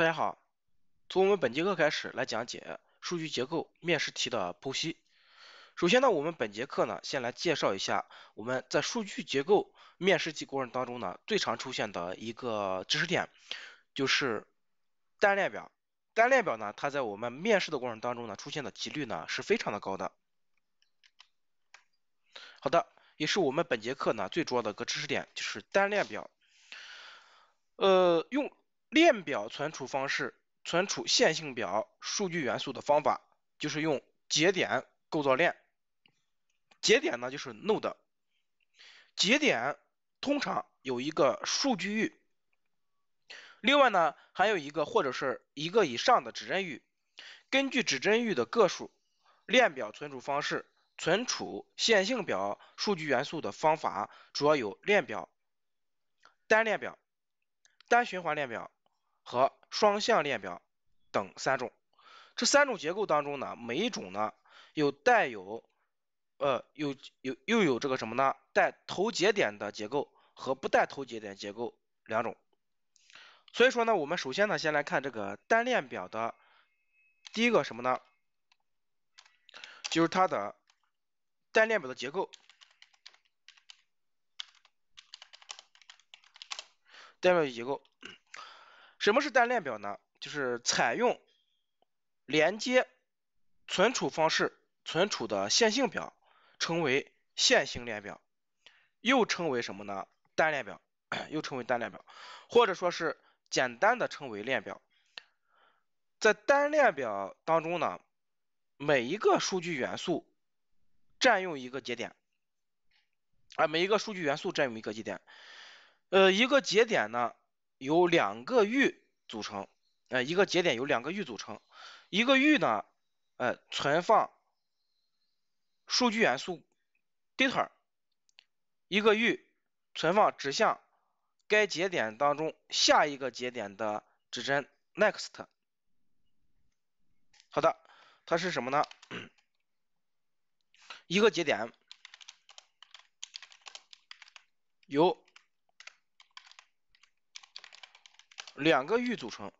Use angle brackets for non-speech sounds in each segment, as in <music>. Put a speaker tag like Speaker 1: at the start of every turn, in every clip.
Speaker 1: 大家好，从我们本节课开始来讲解数据结构面试题的剖析。首先呢，我们本节课呢，先来介绍一下我们在数据结构面试题过程当中呢，最常出现的一个知识点就是单链表。单链表呢，它在我们面试的过程当中呢，出现的几率呢，是非常的高的。好的，也是我们本节课呢，最主要的个知识点就是单链表。呃，用链表存储方式存储线性表数据元素的方法，就是用节点构造链。节点呢就是 node，节点通常有一个数据域。另外呢还有一个或者是一个以上的指针域。根据指针域的个数，链表存储方式存储线性表数据元素的方法主要有链表、单链表、单循环链表。和双向链表等三种，这三种结构当中呢，每一种呢有带有呃有有又有这个什么呢带头节点的结构和不带头节点结构两种，所以说呢，我们首先呢先来看这个单链表的第一个什么呢，就是它的单链表的结构，单链表结构。什么是单链表呢？就是采用连接存储方式存储的线性表，称为线性链表，又称为什么呢？单链表，又称为单链表，或者说是简单的称为链表。在单链表当中呢，每一个数据元素占用一个节点，啊，每一个数据元素占用一个节点，呃，一个节点呢？由两个域组成，呃，一个节点由两个域组成，一个域呢，呃，存放数据元素 data，一个域存放指向该节点当中下一个节点的指针 next。好的，它是什么呢？一个节点有。两个域组成，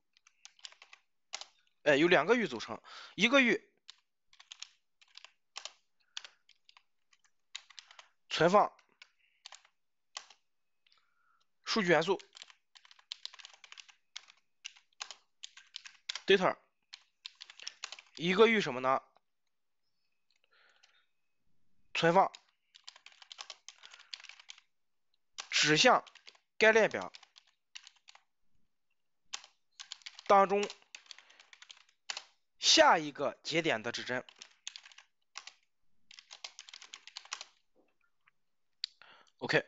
Speaker 1: 哎，有两个域组成，一个域存放数据元素，data，一个域什么呢？存放指向该列表。当中下一个节点的指针。OK，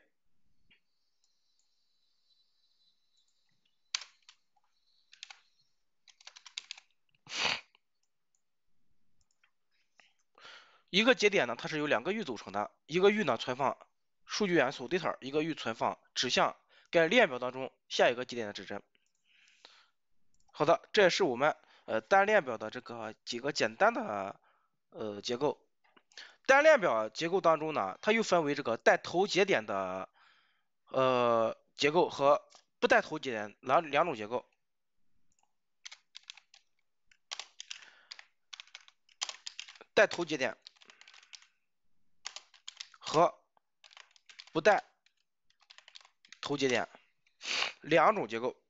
Speaker 1: 一个节点呢，它是由两个域组成的，一个域呢存放数据元素 data，一个域存放指向该链表当中下一个节点的指针。好的，这也是我们呃单链表的这个几个简单的呃结构。单链表结构当中呢，它又分为这个带头节点的呃结构和不带头节点两两种结构。带头节点和不带头节点两种结构。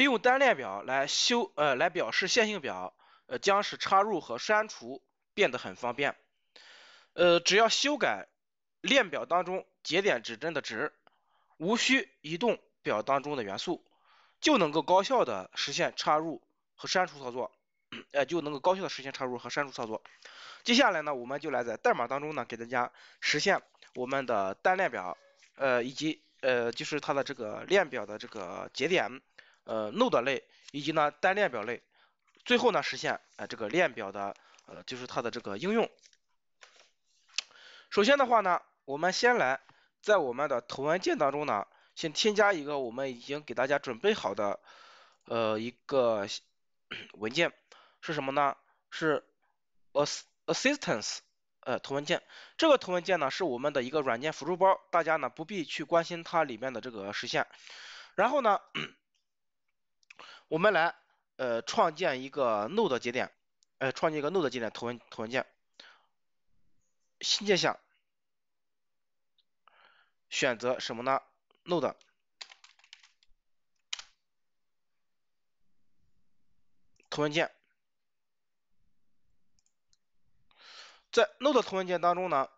Speaker 1: 利用单链表来修呃来表示线性表，呃将使插入和删除变得很方便，呃只要修改链表当中节点指针的值，无需移动表当中的元素，就能够高效的实现插入和删除操作，呃就能够高效的实现插入和删除操作。接下来呢我们就来在代码当中呢给大家实现我们的单链表，呃以及呃就是它的这个链表的这个节点。呃，Node 类以及呢单链表类，最后呢实现呃这个链表的呃就是它的这个应用。首先的话呢，我们先来在我们的头文件当中呢，先添加一个我们已经给大家准备好的呃一个 <clears throat> 文件，是什么呢？是 ass assistance 呃头文件。这个头文件呢是我们的一个软件辅助包，大家呢不必去关心它里面的这个实现。然后呢。我们来，呃，创建一个 Node 节点，呃，创建一个 Node 节点头文头文件，新建项，选择什么呢？Node 头文件，在 Node 头文件当中呢，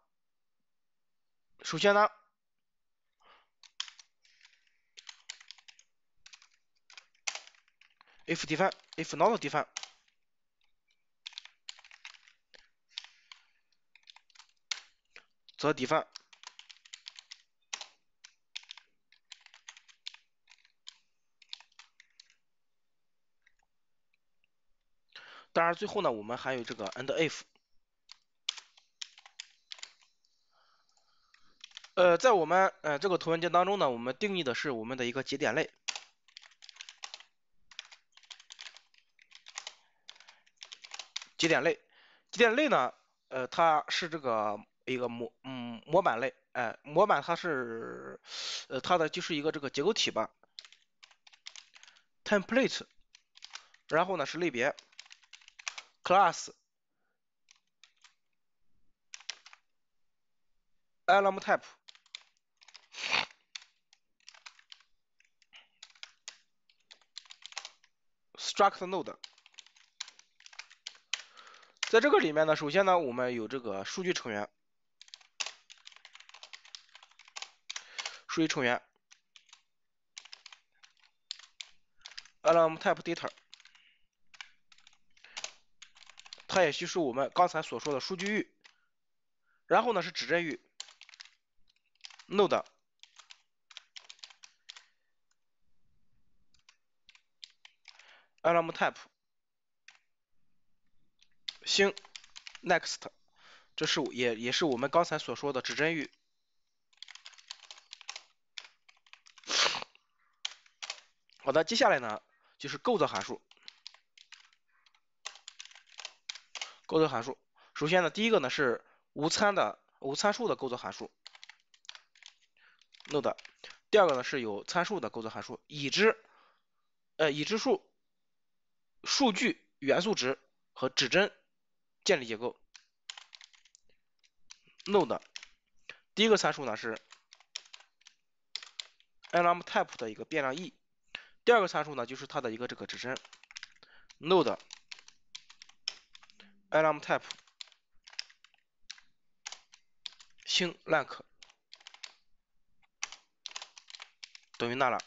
Speaker 1: 首先呢。if d e f i n e i f not define。则 define。当然，最后呢，我们还有这个 and if。呃，在我们呃这个图文件当中呢，我们定义的是我们的一个节点类。节点类，节点类呢，呃，它是这个一个模，嗯，模板类，哎，模板它是，呃，它的就是一个这个结构体吧，template，然后呢是类别 c l a s s a l r m type，struct node。在这个里面呢，首先呢，我们有这个数据成员，数据成员 a l r m t y p e d a t a 它也就是我们刚才所说的数据域，然后呢是指针域 n o d e a l r m t y p e 星，next，这是也也是我们刚才所说的指针域。好的，接下来呢就是构造函数。构造函数，首先呢第一个呢是无参的无参数的构造函数，node。第二个呢是有参数的构造函数，已知，呃已知数，数据元素值和指针。建立结构 node，第一个参数呢是 a l r m type 的一个变量 e，第二个参数呢就是它的一个这个指针 node e l r m type l i n g 等于 n k 等于那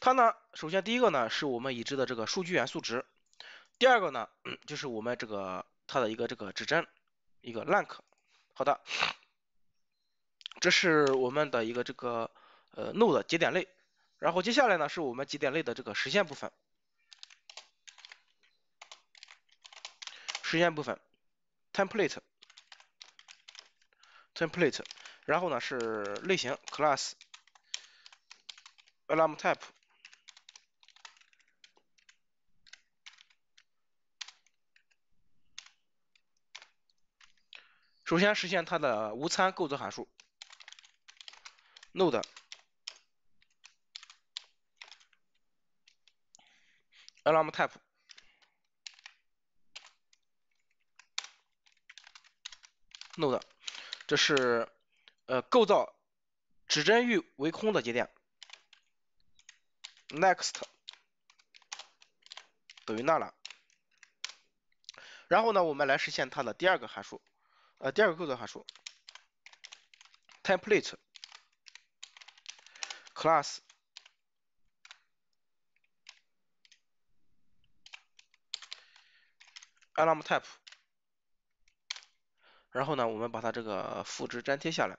Speaker 1: 它呢首先第一个呢是我们已知的这个数据元素值，第二个呢就是我们这个它的一个这个指针，一个 l a n k 好的，这是我们的一个这个呃 node 节点类。然后接下来呢，是我们节点类的这个实现部分。实现部分，template，template，然后呢是类型 class alarm type。首先实现它的无参构造函数 n o d e a l r m t y p e n o d e 这是呃构造指针域为空的节点，next 等于 null，然后呢，我们来实现它的第二个函数。呃，第二个构造函数，template class alarm type，然后呢，我们把它这个复制粘贴下来。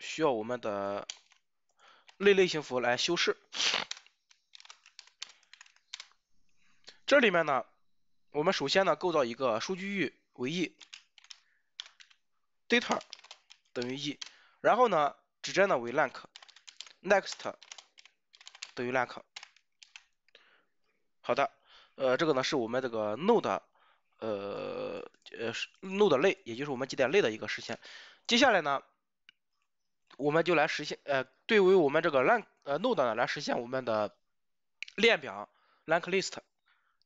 Speaker 1: 需要我们的类类型符来修饰。这里面呢，我们首先呢构造一个数据域为 e，data 等于 e，然后呢指针呢为 l e n g t h n e x t 等于 l e n g t h 好的，呃，这个呢是我们这个 node 呃呃 node 类，也就是我们节点类的一个实现。接下来呢。我们就来实现呃，对于我们这个 l a n k 呃 node 呢，来实现我们的链表 l i n k list。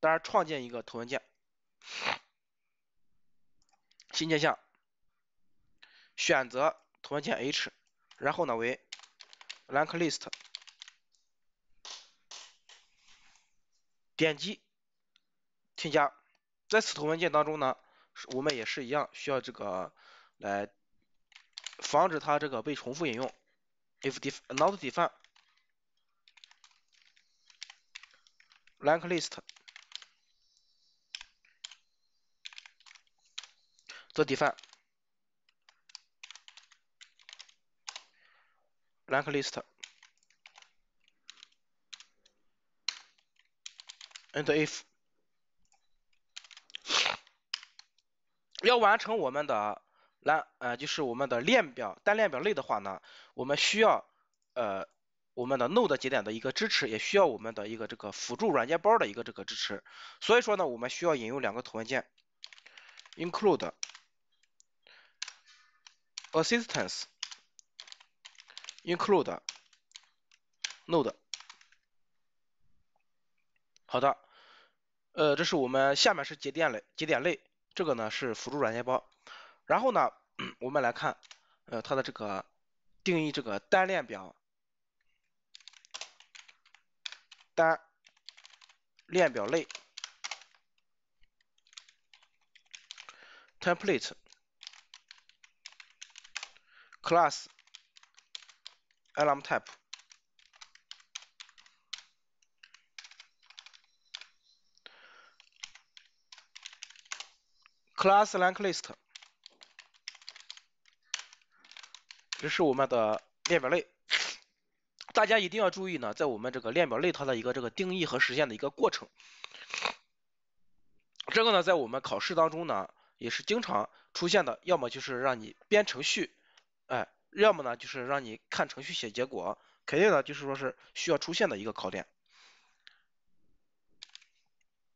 Speaker 1: 当然，创建一个头文件，新建项，选择头文件 h，然后呢为 l a n k list，点击添加。在此头文件当中呢，我们也是一样，需要这个来。防止它这个被重复引用。if not def i n blank list，the def i n blank list，and if 要完成我们的。来，呃，就是我们的链表单链表类的话呢，我们需要呃我们的 Node 节点的一个支持，也需要我们的一个这个辅助软件包的一个这个支持，所以说呢，我们需要引用两个头文件，include assistance include node。好的，呃，这是我们下面是节点类节点类，这个呢是辅助软件包。然后呢，我们来看呃它的这个定义，这个单链表单链表类 template class a l r m type class link list。这是我们的链表类，大家一定要注意呢，在我们这个链表类它的一个这个定义和实现的一个过程，这个呢在我们考试当中呢也是经常出现的，要么就是让你编程序，哎，要么呢就是让你看程序写结果，肯定呢就是说是需要出现的一个考点。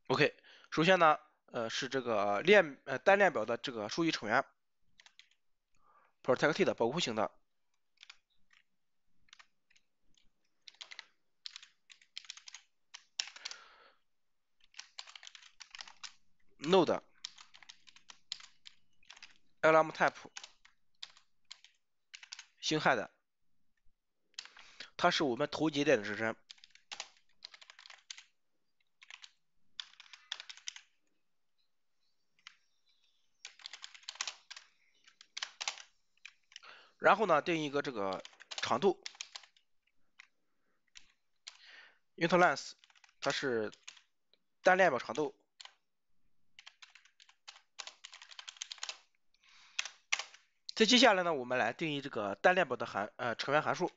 Speaker 1: OK，首先呢，呃，是这个链呃单链表的这个数据成员，protected 保护型的。NODE ALARM TYPE 星汉的它是我们头节点的指针，然后呢定一个这个长度，interlace 它是单链表长度。在接下来呢，我们来定义这个单链表的函呃成员函数。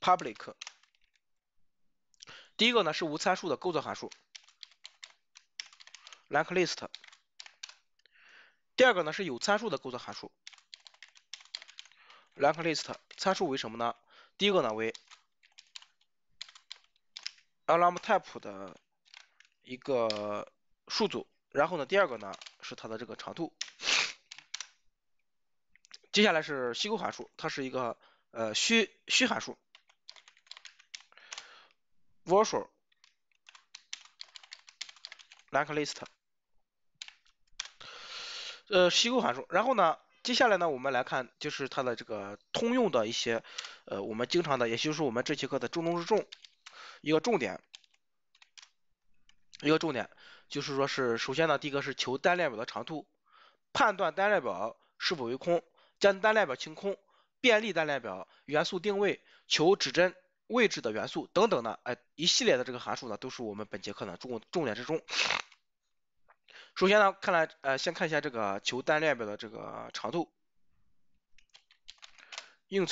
Speaker 1: public，第一个呢是无参数的构造函数，like list。第二个呢是有参数的构造函数，like list。参数为什么呢？第一个呢为 alarm type 的一个数组，然后呢第二个呢是它的这个长度。接下来是虚构函数，它是一个呃虚虚函数。virtual l a n k list 呃虚构函数。然后呢，接下来呢，我们来看就是它的这个通用的一些呃我们经常的，也就是我们这节课的重中之重一个重点一个重点就是说是首先呢，第一个是求单链表的长度，判断单链表是否为空。将单列表清空，便利单列表元素定位，求指针位置的元素等等的，哎，一系列的这个函数呢，都是我们本节课呢重重点之中。首先呢，看来呃，先看一下这个求单列表的这个长度。i n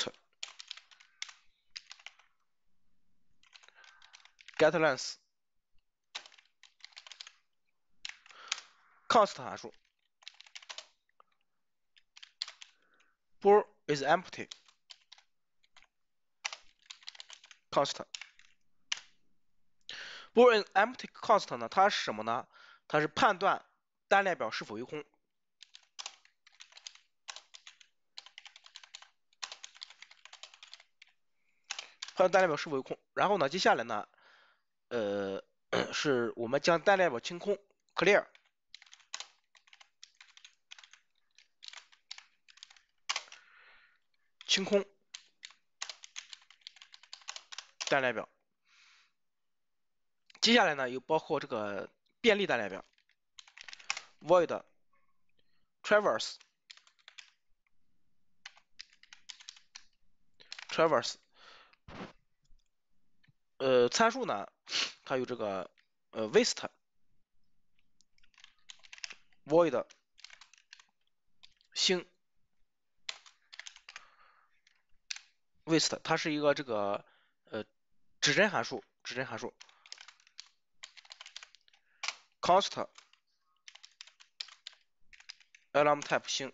Speaker 1: getLength，const 函数。bool is empty, cost. bool is empty cost 呢？它是什么呢？它是判断单列表是否为空，判断单列表是否为空。然后呢，接下来呢，呃，<coughs> 是我们将单列表清空，clear。清空单列表。接下来呢，又包括这个便利单列表，void traverse traverse。呃，参数呢，它有这个呃，waste void 星。waste，它是一个这个呃指针函数，指针函数。c o s t alarmType 星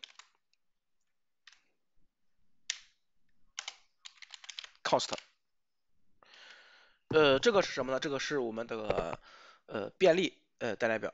Speaker 1: cost 呃这个是什么呢？这个是我们的呃便利呃带来表。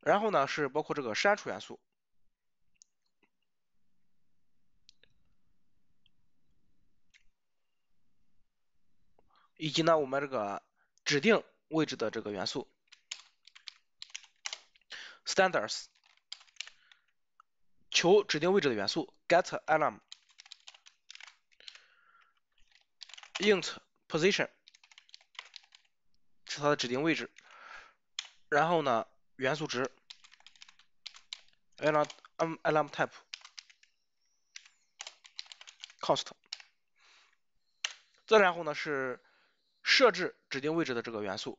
Speaker 1: 然后呢，是包括这个删除元素，以及呢我们这个指定位置的这个元素 s t a n d a r d s 求指定位置的元素，get a l r m n int position 是它的指定位置，然后呢。元素值，alarm，alarm type，cost，再然后呢是设置指定位置的这个元素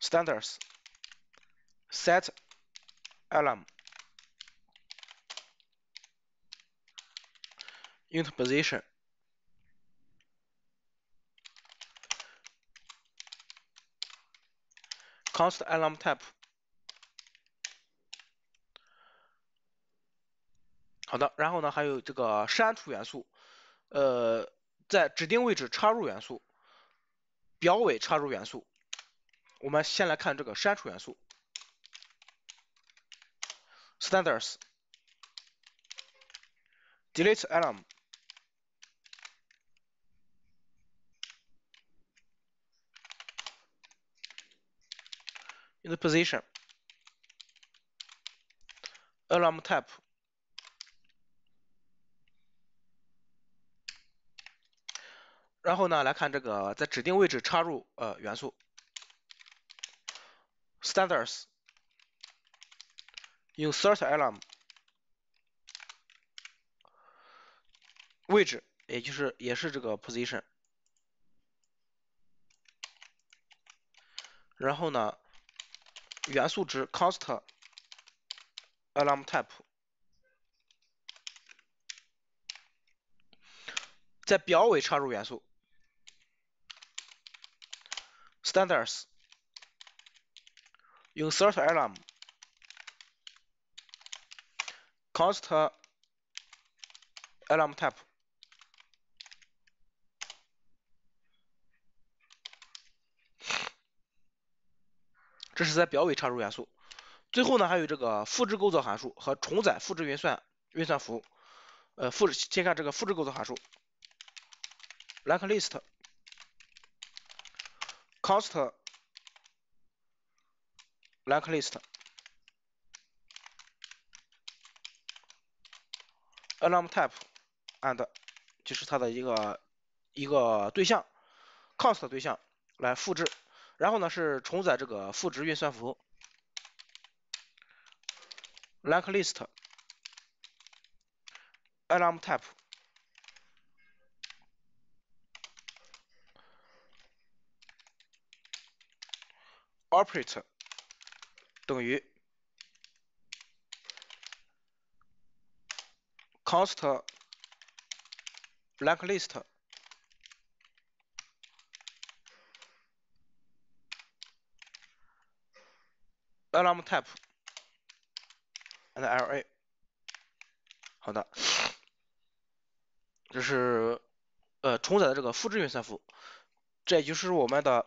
Speaker 1: ，standards，set alarm，interposition。const a l r m type。好的，然后呢，还有这个删除元素，呃，在指定位置插入元素，表尾插入元素。我们先来看这个删除元素。standards delete a l r m in the position alarm type 然后呢，来看这个在指定位置插入呃元素，standards insert alarm 位置，也就是也是这个 position。然后呢，元素值 cost alarm type，在表尾插入元素 standards，用 insert alarm cost alarm type。这是在表尾插入元素。最后呢，还有这个复制构造函数和重载复制运算运算符。呃，复制先看这个复制构造函数。like list cost like list alarm type and 就是它的一个一个对象，cost 对象来复制。然后呢，是重载这个赋值运算符，blacklist alarm type operate 等于 const blacklist alarm type and la，好的，这是呃重载的这个复制运算符，这也就是我们的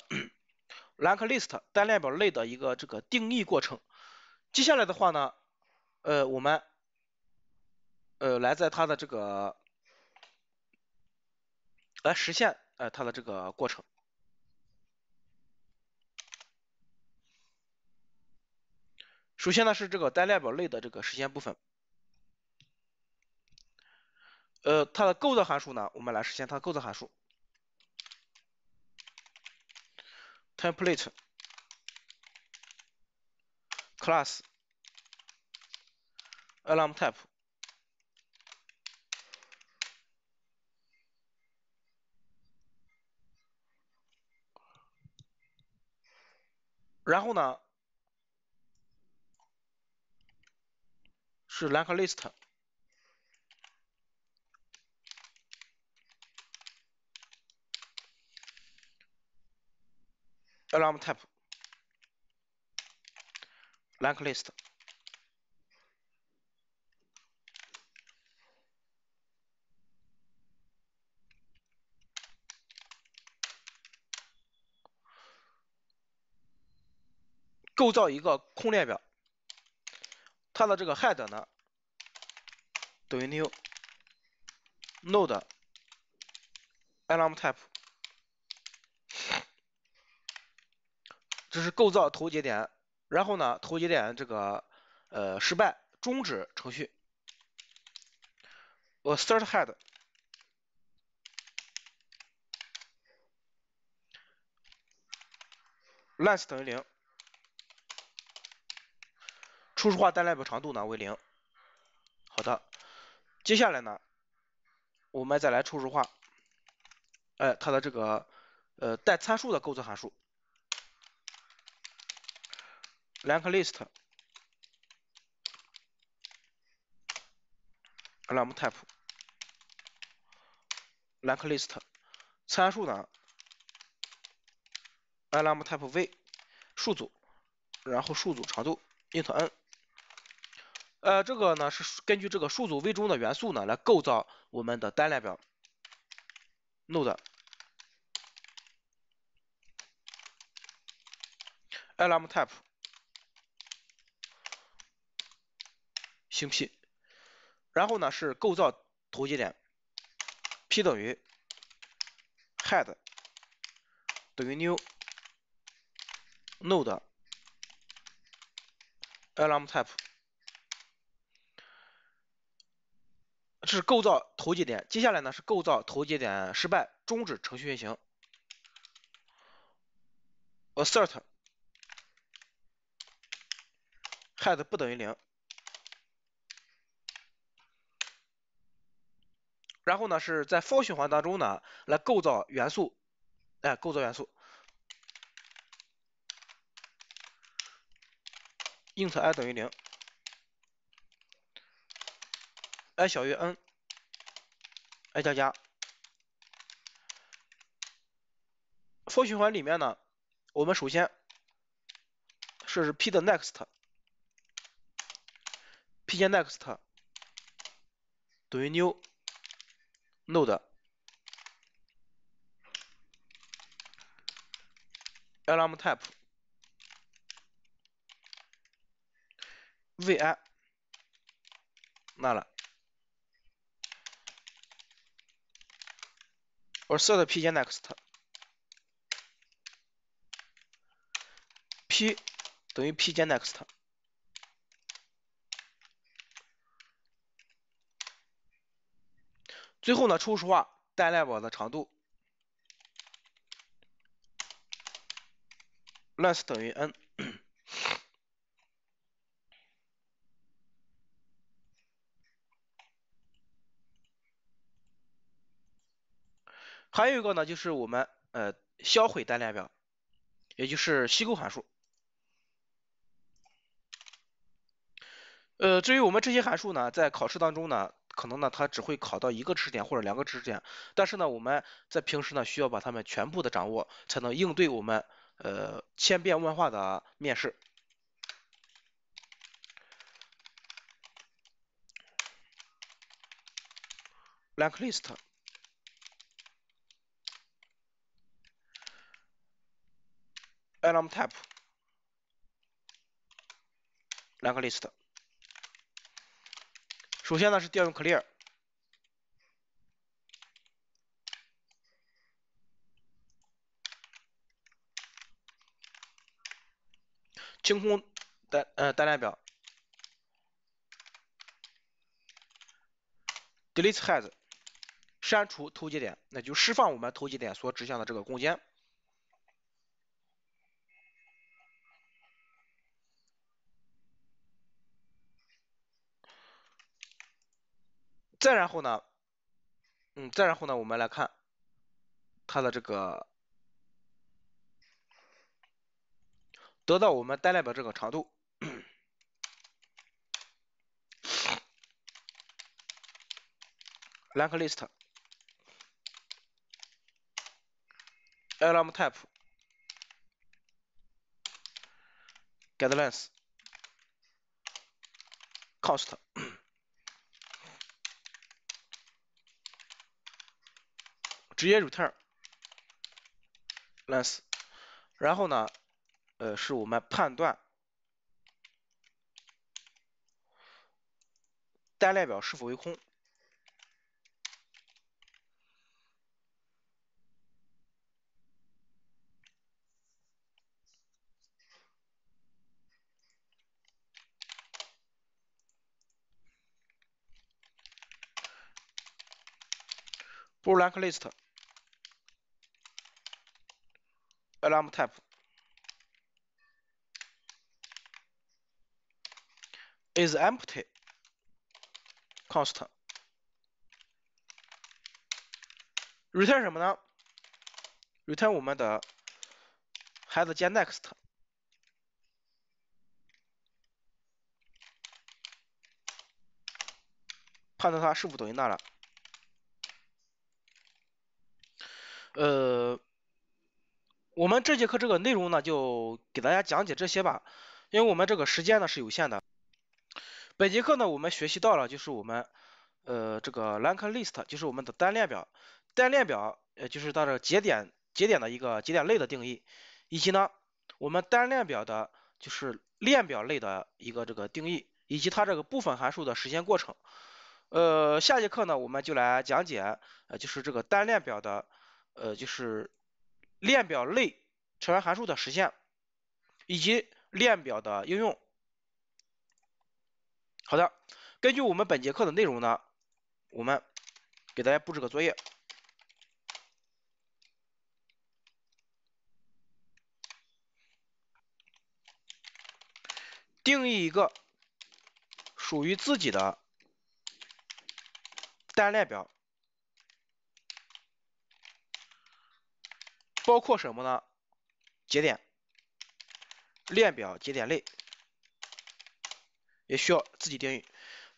Speaker 1: linked list 单列表类的一个这个定义过程。接下来的话呢，呃我们呃来在它的这个来实现呃它的这个过程。首先呢是这个单列表类的这个实现部分，呃，它的构造函数呢，我们来实现它构造函数。template class alarm_type，然后呢。是 link list。alarm type link list。构造一个空列表。它的这个 head 呢，等于 new node a l r m t y p e 这是构造头节点，然后呢，头节点这个呃失败终止程序 a s h i r t head length 等于零。初始化单列表长度呢为零。好的，接下来呢，我们再来初始化，哎，它的这个呃带参数的构造函数，link l i s t a l r m type，link list，参数呢 a l r m type v，数组，然后数组长度 int n。呃，这个呢是根据这个数组 V 中的元素呢来构造我们的单列表 node l e m type 星 p，然后呢是构造头节点 p 等于 head 等于 new node l e m type 是构造头节点，接下来呢是构造头节点失败，终止程序运行。assert head 不等于零，然后呢是在 for 循环当中呢来构造元素，哎，构造元素。int i 等于零。i 小于 n，i 加加。for 循环里面呢，我们首先设置 p 的 next，p 加 next 等于 new node，alarm type，v i，那了？我设的 p 减 next，p 等于 p 减 next。最后呢，初始化带链表的长度，length 等于 n。还有一个呢，就是我们呃销毁单链表，也就是析构函数。呃，至于我们这些函数呢，在考试当中呢，可能呢它只会考到一个知识点或者两个知识点，但是呢我们在平时呢，需要把它们全部的掌握，才能应对我们呃千变万化的面试。l c k list。c o l u m Type，两个 list。首先呢是调用 Clear，清空单呃单列表。Delete Head，删除头节点，那就释放我们头节点所指向的这个空间。再然后呢，嗯，再然后呢，我们来看它的这个得到我们单列表这个长度，link list，alarm type，get length，cost。直接 return n o s e 然后呢，呃，是我们判断单列表是否为空，不 blank list。Alarm type is empty const return 什么呢？return 我们的孩子加 next 判断它是否等于那了，呃。我们这节课这个内容呢，就给大家讲解这些吧，因为我们这个时间呢是有限的。本节课呢，我们学习到了就是我们呃这个 linked list，就是我们的单链表，单链表呃就是它的节点节点的一个节点类的定义，以及呢我们单链表的就是链表类的一个这个定义，以及它这个部分函数的实现过程。呃，下节课呢，我们就来讲解呃就是这个单链表的呃就是。链表类成员函数的实现以及链表的应用。好的，根据我们本节课的内容呢，我们给大家布置个作业：定义一个属于自己的单链表。包括什么呢？节点链表节点类也需要自己定义。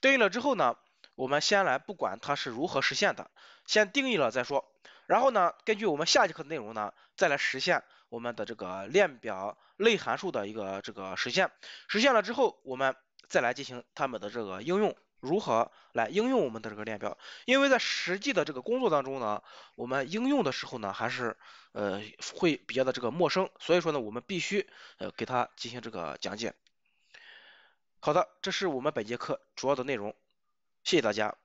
Speaker 1: 定义了之后呢，我们先来不管它是如何实现的，先定义了再说。然后呢，根据我们下节课的内容呢，再来实现我们的这个链表类函数的一个这个实现。实现了之后，我们再来进行他们的这个应用。如何来应用我们的这个链表？因为在实际的这个工作当中呢，我们应用的时候呢，还是呃会比较的这个陌生，所以说呢，我们必须呃给它进行这个讲解。好的，这是我们本节课主要的内容，谢谢大家。